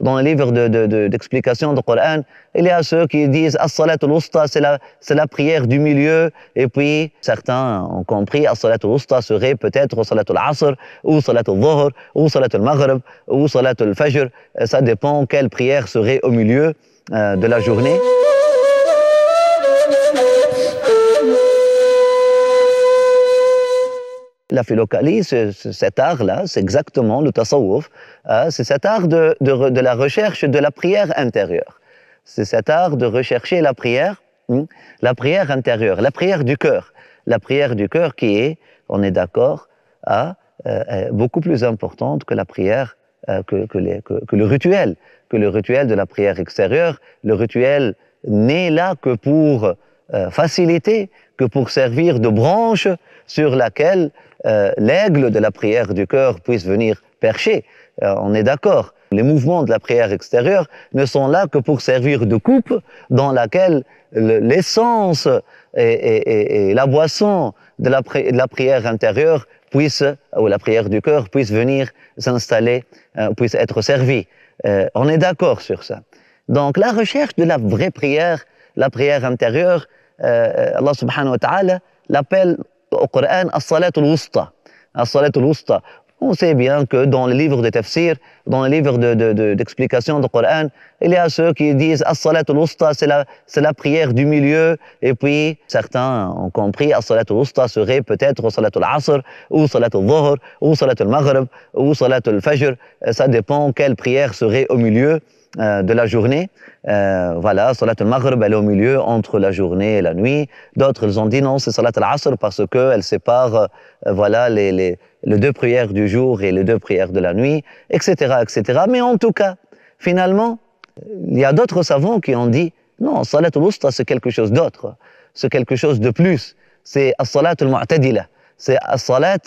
dans les livres d'explication de, du Coran, il y a ceux qui disent As-Salat al-Usta, c'est la, prière du milieu. Et puis, certains ont compris As-Salat al-Usta serait peut-être Salat al-Asr, ou Salat al-Dhuhr, ou Salat al-Maghrib, ou Salat al-Fajr. Ça dépend quelle prière serait au milieu euh, de la journée. la c'est cet art-là, c'est exactement le tasawwuf, hein, c'est cet art de, de, la recherche de la prière intérieure. C'est cet art de rechercher la prière, hmm, la prière intérieure, la prière du cœur. La prière du cœur qui est, on est d'accord, hein, euh, euh, beaucoup plus importante que la prière, euh, que, que le rituel, que le rituel de la prière extérieure. Le rituel n'est là que pour faciliter, que pour servir de branche sur laquelle euh, l'aigle de la prière du cœur puisse venir percher. Euh, on est d'accord. Les mouvements de la prière extérieure ne sont là que pour servir de coupe dans laquelle l'essence et, la boisson de la, prière intérieure puisse, ou la prière du cœur puisse venir s'installer, euh, puisse être servie. on est d'accord sur ça. Donc la recherche de la vraie prière, la prière intérieure, Allah subhanahu wa ta'ala l'appelle Coran, As-Salat al-Wusta. On sait bien que dans les livres de tafsir, dans les livres d'explication de, du Coran, il y a ceux qui disent As-Salat al c'est la, prière du milieu. Et puis, certains ont compris As-Salat al-Wusta serait peut-être Salat al serait peut être salat al asr ou Salat al-Dhuhr, ou Salat al-Maghrib, ou Salat al-Fajr. Ça dépend quelle prière serait au milieu. Euh, de la journée. Euh, voilà, Salat al-Maghrib, est au milieu entre la journée et la nuit. D'autres, ils ont dit non, c'est Salat al-Asr parce qu'elle sépare euh, voilà, les, deux prières du jour et les deux prières de la nuit, etc. etc. Mais en tout cas, finalement, il y a d'autres savants qui ont dit non, Salat al c'est quelque chose d'autre, c'est quelque chose de plus. C'est Salat al-Mu'tadila, c'est Salat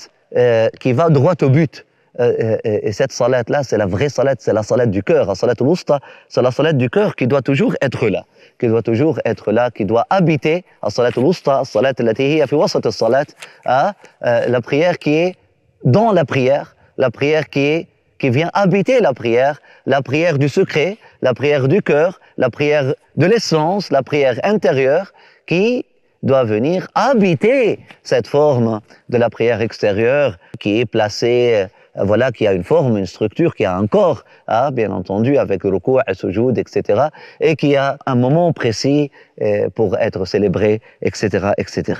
qui va droit au but. Euh, euh, euh, et cette salade là c'est la vraie salette, c'est la salette du cœur, la salette al c'est la salette du cœur qui doit toujours être là, qui doit toujours être là, qui doit habiter la salette al la salette la prière qui est dans la prière, la prière qui est qui vient habiter la prière, la prière du secret, la prière du cœur, la prière de l'essence, la prière intérieure, qui doit venir habiter cette forme de la prière extérieure qui est placée voilà, qui a une forme, une structure, qui a un corps, hein, bien entendu, avec recours à sujoud, etc., et qui a un moment précis eh, pour être célébré, etc., etc.